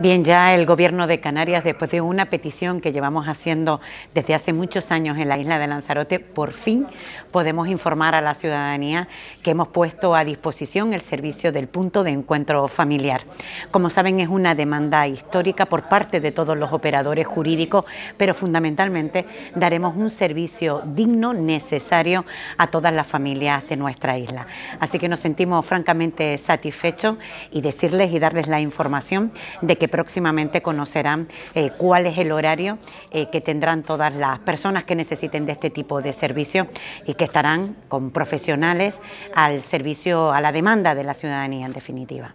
Bien, ya el Gobierno de Canarias, después de una petición que llevamos haciendo desde hace muchos años en la isla de Lanzarote, por fin podemos informar a la ciudadanía que hemos puesto a disposición el servicio del punto de encuentro familiar. Como saben, es una demanda histórica por parte de todos los operadores jurídicos, pero fundamentalmente daremos un servicio digno, necesario a todas las familias de nuestra isla. Así que nos sentimos francamente satisfechos y decirles y darles la información de que próximamente conocerán eh, cuál es el horario eh, que tendrán todas las personas que necesiten de este tipo de servicio y que estarán con profesionales al servicio, a la demanda de la ciudadanía en definitiva.